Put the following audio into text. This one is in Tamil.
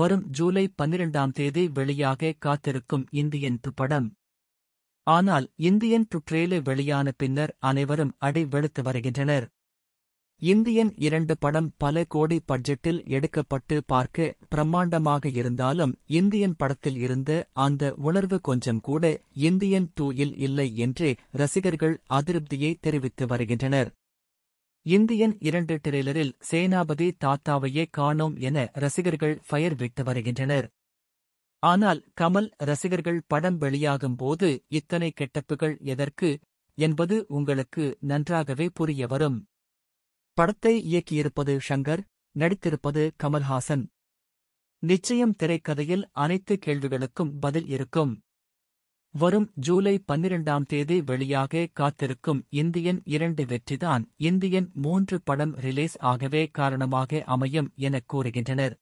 வரும் ஜூலை பன்னிரண்டாம் தேதி வெளியாக காத்திருக்கும் இந்தியன் டு படம் ஆனால் இந்தியன் டு ட்ரேலர் வெளியான பின்னர் அனைவரும் அடி வெளுத்து வருகின்றனர் இந்தியன் இரண்டு படம் பல கோடி பட்ஜெட்டில் எடுக்கப்பட்டு பார்க்க பிரம்மாண்டமாக இருந்தாலும் இந்தியன் படத்தில் இருந்த அந்த உணர்வு கொஞ்சம் கூட இந்தியன் டூயில் இல்லை என்றே ரசிகர்கள் அதிருப்தியை தெரிவித்து வருகின்றனர் இந்தியன் இரண்டு டிரெய்லரில் சேனாபதி தாத்தாவையே காணோம் என ரசிகர்கள் ஃபயர் விட்டு வருகின்றனர் ஆனால் கமல் ரசிகர்கள் படம் வெளியாகும் போது இத்தனை கெட்டப்புகள் எதற்கு என்பது உங்களுக்கு நன்றாகவே புரிய வரும் படத்தை இயக்கியிருப்பது ஷங்கர் நடித்திருப்பது கமல்ஹாசன் நிச்சயம் திரைக்கதையில் அனைத்து கேள்விகளுக்கும் பதில் இருக்கும் வரும் ஜூலை பன்னிரண்டாம் தேதி வெளியாக காத்திருக்கும் இந்தியன் இரண்டு வெற்றிதான் இந்தியன் மூன்று படம் ரிலீஸ் ஆகவே காரணமாக அமையும் என கூறுகின்றனர்